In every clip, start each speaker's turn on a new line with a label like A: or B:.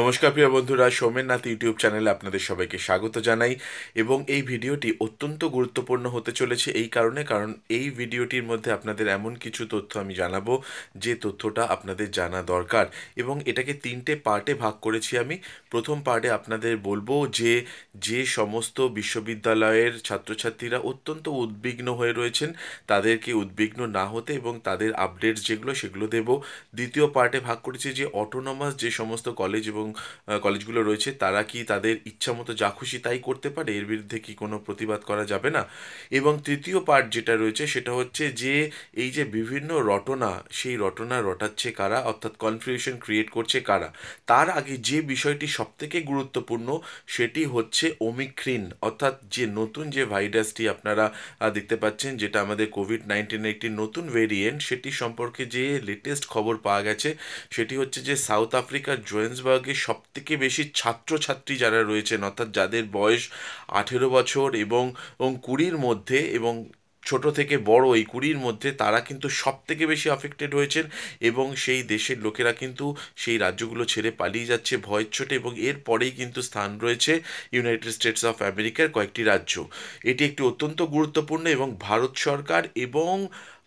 A: নমস্কার প্রিয় বন্ধুরা সোমেন নাথ ইউটিউব চ্যানেলে আপনাদের সবাইকে স্বাগত জানাই এবং এই ভিডিওটি অত্যন্ত গুরুত্বপূর্ণ হতে চলেছে এই কারণে কারণ এই ভিডিওটির মধ্যে আপনাদের এমন কিছু তথ্য আমি জানাবো যে তথ্যটা আপনাদের জানা দরকার এবং এটাকে তিনটে পার্টে ভাগ করেছি আমি প্রথম পার্টে আপনাদের বলবো যে যে সমস্ত বিশ্ববিদ্যালয়ের ছাত্রছাত্রীরা অত্যন্ত উদ্বিগ্ন হয়ে রয়েছেন তাদেরকে উদ্বিগ্ন না হতে এবং তাদের আপডেট যেগুলো সেগুলো দেব দ্বিতীয় পার্টে ভাগ করেছি যে অটোনমাস যে সমস্ত কলেজ এবং কলেজগুলো রয়েছে তারা কি তাদের ইচ্ছা মতো যা খুশি তাই করতে পারে এর বিরুদ্ধে কি কোনো প্রতিবাদ করা যাবে না এবং তৃতীয় পার্ট যেটা রয়েছে সেটা হচ্ছে যে এই যে বিভিন্ন রটনা সেই রটনা রটাচ্ছে কারা অর্থাৎ কনফিউশন ক্রিয়েট করছে কারা তার আগে যে বিষয়টি সবথেকে গুরুত্বপূর্ণ সেটি হচ্ছে ওমিক্রিন অর্থাৎ যে নতুন যে ভাইরাসটি আপনারা দেখতে পাচ্ছেন যেটা আমাদের কোভিড নাইন্টিনের একটি নতুন ভেরিয়েন্ট সেটি সম্পর্কে যে লেটেস্ট খবর পাওয়া গেছে সেটি হচ্ছে যে সাউথ আফ্রিকার জোয়েন্সবার্গ বিভাগে সবথেকে বেশি ছাত্রছাত্রী যারা রয়েছেন অর্থাৎ যাদের বয়স আঠেরো বছর এবং কুড়ির মধ্যে এবং ছোট থেকে বড় এই কুড়ির মধ্যে তারা কিন্তু সব থেকে বেশি আফেক্টেড হয়েছেন এবং সেই দেশের লোকেরা কিন্তু সেই রাজ্যগুলো ছেড়ে পালিয়ে যাচ্ছে ভয়ের ছোটে এবং এর পরেই কিন্তু স্থান রয়েছে ইউনাইটেড স্টেটস অফ আমেরিকার কয়েকটি রাজ্য এটি একটি অত্যন্ত গুরুত্বপূর্ণ এবং ভারত সরকার এবং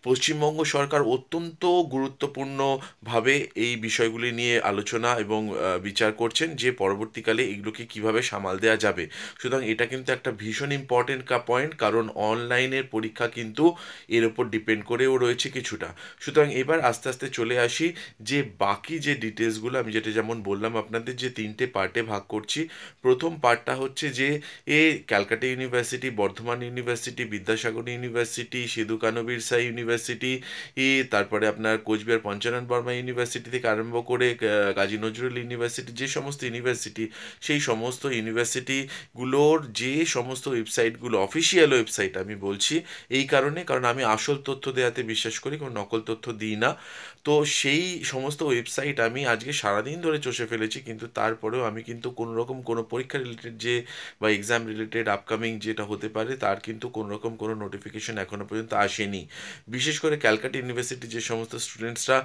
A: পশ্চিমবঙ্গ সরকার অত্যন্ত গুরুত্বপূর্ণভাবে এই বিষয়গুলি নিয়ে আলোচনা এবং বিচার করছেন যে পরবর্তীকালে এগুলোকে কিভাবে সামাল দেওয়া যাবে সুতরাং এটা কিন্তু একটা ভীষণ ইম্পর্টেন্ট কা পয়েন্ট কারণ অনলাইনের পরীক্ষা কিন্তু এর ওপর ডিপেন্ড করেও রয়েছে কিছুটা সুতরাং এবার আস্তে আস্তে চলে আসি যে বাকি যে ডিটেলসগুলো আমি যেটা যেমন বললাম আপনাদের যে তিনটে পার্টে ভাগ করছি প্রথম পার্টটা হচ্ছে যে এ Calcutta university Bardhaman university Vidyasagar university Sidhu Kanu সাই ইউনিভার্সিটি ইউনিভার্সিটি তারপরে আপনার কোচবিহার পঞ্চানন বর্মা ইউনিভার্সিটি থেকে আরম্ভ করে কাজী নজরুল ইউনিভার্সিটি যে সমস্ত ইউনিভার্সিটি সেই সমস্ত ইউনিভার্সিটিগুলোর যে সমস্ত ওয়েবসাইটগুলো অফিসিয়াল ওয়েবসাইট আমি বলছি এই কারণে কারণ আমি আসল তথ্য দেওয়াতে বিশ্বাস করি কোনো নকল তথ্য দিই না তো সেই সমস্ত ওয়েবসাইট আমি আজকে সারাদিন ধরে চষে ফেলেছি কিন্তু তারপরেও আমি কিন্তু কোনো রকম কোনো পরীক্ষা রিলেটেড যে বা এক্সাম রিলেটেড আপকামিং যেটা হতে পারে তার কিন্তু কোনো রকম কোনো নোটিফিকেশন এখনও পর্যন্ত আসেনি বিশেষ করে ক্যালকাটা ইউনিভার্সিটি যে সমস্ত স্টুডেন্টসরা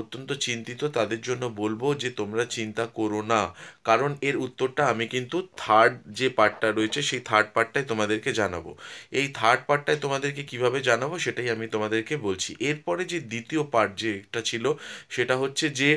A: অত্যন্ত চিন্তিত তাদের জন্য বলবো যে তোমরা চিন্তা করো না কারণ এর উত্তরটা আমি কিন্তু থার্ড যে পার্টটা রয়েছে সেই থার্ড পার্টটাই তোমাদেরকে জানাবো এই থার্ড পার্টটায় তোমাদেরকে কিভাবে জানাবো সেটাই আমি তোমাদেরকে বলছি এরপরে যে দ্বিতীয় পার্ট যে দিকটা ছিল সেটা হচ্ছে যে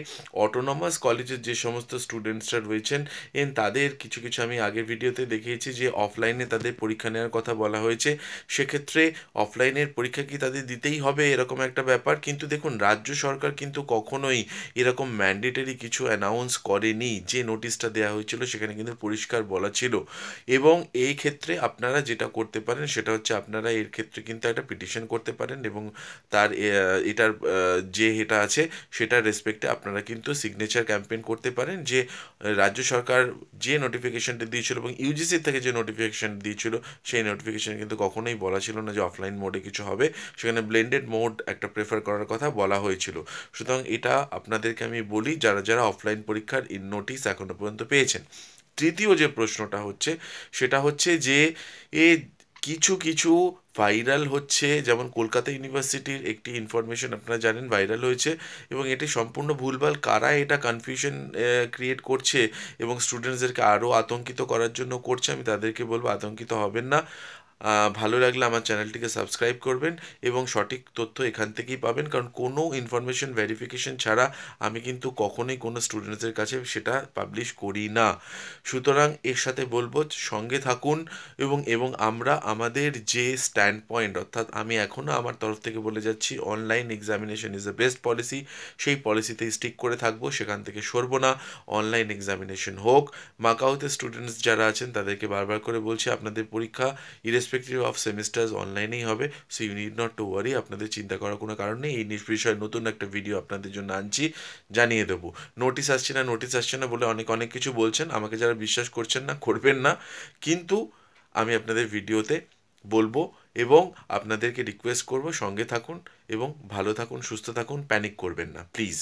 A: অটোনমাস কলেজের যে সমস্ত স্টুডেন্টসরা রয়েছেন এন তাদের কিছু কিছু আমি আগের ভিডিওতে দেখিয়েছি যে অফলাইনে তাদের পরীক্ষা নেওয়ার কথা বলা হয়েছে সেক্ষেত্রে অফলাইনের পরীক্ষা কি তাদের দিতেই হবে এরকম একটা ব্যাপার কিন্তু দেখুন রাজ্য সরকার কিন্তু কখনোই এরকম ম্যান্ডেটারি কিছু অ্যানাউন্স করেনি যে নোটিশটা দেওয়া হয়েছিল সেখানে কিন্তু পরিষ্কার বলা ছিল এবং এই ক্ষেত্রে আপনারা যেটা করতে পারেন সেটা হচ্ছে আপনারা এর ক্ষেত্রে কিন্তু একটা পিটিশন করতে পারেন এবং তার এটার যে এটা আছে সেটার রেসপেক্টে আপনারা কিন্তু সিগনেচার ক্যাম্পেন করতে পারেন যে রাজ্য সরকার যে নোটিফিকেশানটি দিয়েছিল এবং ইউজিসি থেকে যে নোটিফিকেশান দিয়েছিল সেই নোটিফিকেশন কিন্তু কখনোই বলা ছিল না যে অফলাইন মোডে কিছু হবে সেখানে ব্লেন্ডেড মোড একটা প্রেফার করার কথা বলা হয়েছিল সুতরাং এটা আপনাদেরকে আমি বলি যারা যারা অফলাইন পরীক্ষার ইন নোটিস এখনও পর্যন্ত পেয়েছেন তৃতীয় যে প্রশ্নটা হচ্ছে সেটা হচ্ছে যে এ কিছু কিছু ভাইরাল হচ্ছে যেমন কলকাতা ইউনিভার্সিটির একটি ইনফরমেশন আপনারা জানেন ভাইরাল হয়েছে এবং এটি সম্পূর্ণ ভুলভাল কারা এটা কনফিউশন ক্রিয়েট করছে এবং স্টুডেন্টসদেরকে আরও আতঙ্কিত করার জন্য করছে আমি তাদেরকে বলবো আতঙ্কিত হবেন না ভালো লাগলে আমার চ্যানেলটিকে সাবস্ক্রাইব করবেন এবং সঠিক তথ্য এখান থেকেই পাবেন কারণ কোনো ইনফরমেশন ভেরিফিকেশন ছাড়া আমি কিন্তু কখনোই কোনো স্টুডেন্টসের কাছে সেটা পাবলিশ করি না সুতরাং এর সাথে বলবো সঙ্গে থাকুন এবং এবং আমরা আমাদের যে স্ট্যান্ড পয়েন্ট অর্থাৎ আমি এখনও আমার তরফ থেকে বলে যাচ্ছি online examination is the best policy সেই পলিসিতেই স্টিক করে থাকবো সেখান থেকে সরবো না অনলাইন এক্সামিনেশন হোক মাকাউতে স্টুডেন্টস যারা আছেন তাদেরকে বারবার করে বলছি আপনাদের পরীক্ষা ইরেস ইররেসপেক্টিভ অফ সেমিস্টার্স অনলাইনেই হবে so you need not to worry আপনাদের চিন্তা করার কোনো কারণ নেই এই বিষয়ে নতুন একটা ভিডিও আপনাদের জন্য আনছি জানিয়ে দেবো নোটিস আসছে না নোটিস আসছে না বলে অনেক অনেক কিছু বলছেন আমাকে যারা বিশ্বাস করছেন না করবেন না কিন্তু আমি আপনাদের ভিডিওতে বলবো এবং আপনাদেরকে রিকোয়েস্ট করব সঙ্গে থাকুন এবং ভালো থাকুন সুস্থ থাকুন প্যানিক করবেন না প্লিজ